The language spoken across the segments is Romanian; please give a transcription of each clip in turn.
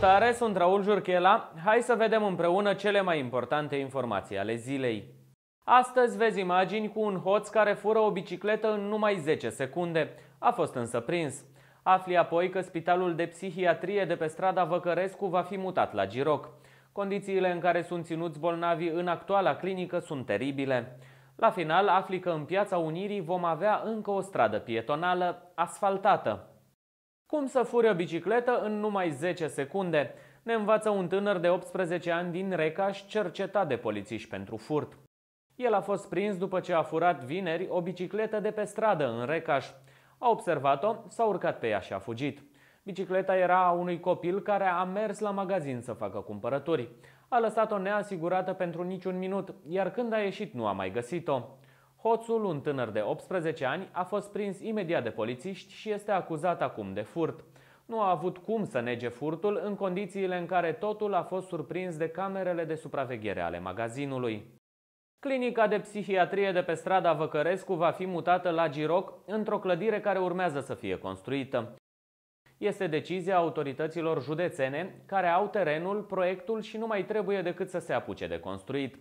Salutare, sunt Raul Jurchela. Hai să vedem împreună cele mai importante informații ale zilei. Astăzi vezi imagini cu un hoț care fură o bicicletă în numai 10 secunde. A fost însă prins. Afli apoi că spitalul de psihiatrie de pe strada Văcărescu va fi mutat la Giroc. Condițiile în care sunt ținuți bolnavi în actuala clinică sunt teribile. La final afli că în Piața Unirii vom avea încă o stradă pietonală asfaltată. Cum să furi o bicicletă în numai 10 secunde? Ne învață un tânăr de 18 ani din Recaș cercetat de polițiști pentru furt. El a fost prins după ce a furat vineri o bicicletă de pe stradă în Recaș. A observat-o, s-a urcat pe ea și a fugit. Bicicleta era a unui copil care a mers la magazin să facă cumpărături. A lăsat-o neasigurată pentru niciun minut, iar când a ieșit nu a mai găsit-o. Hoțul, un tânăr de 18 ani, a fost prins imediat de polițiști și este acuzat acum de furt. Nu a avut cum să nege furtul în condițiile în care totul a fost surprins de camerele de supraveghere ale magazinului. Clinica de psihiatrie de pe strada Văcărescu va fi mutată la Giroc, într-o clădire care urmează să fie construită. Este decizia autorităților județene care au terenul, proiectul și nu mai trebuie decât să se apuce de construit.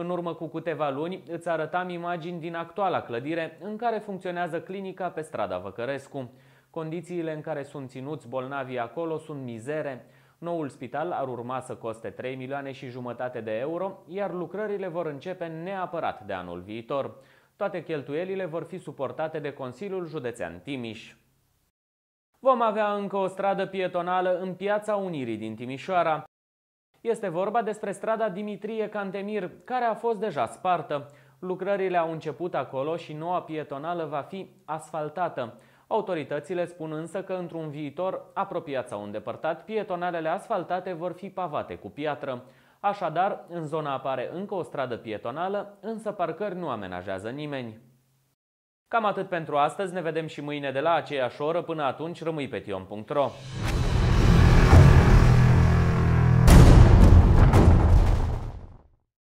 În urmă cu câteva luni îți arătam imagini din actuala clădire în care funcționează clinica pe strada Văcărescu. Condițiile în care sunt ținuți bolnavii acolo sunt mizere. Noul spital ar urma să coste 3 milioane și jumătate de euro, iar lucrările vor începe neapărat de anul viitor. Toate cheltuielile vor fi suportate de Consiliul Județean Timiș. Vom avea încă o stradă pietonală în Piața Unirii din Timișoara. Este vorba despre strada Dimitrie Cantemir, care a fost deja spartă. Lucrările au început acolo și noua pietonală va fi asfaltată. Autoritățile spun însă că într-un viitor apropiat sau îndepărtat, pietonalele asfaltate vor fi pavate cu piatră. Așadar, în zona apare încă o stradă pietonală, însă parcări nu amenajează nimeni. Cam atât pentru astăzi, ne vedem și mâine de la aceeași oră, până atunci rămâi pe tion.ro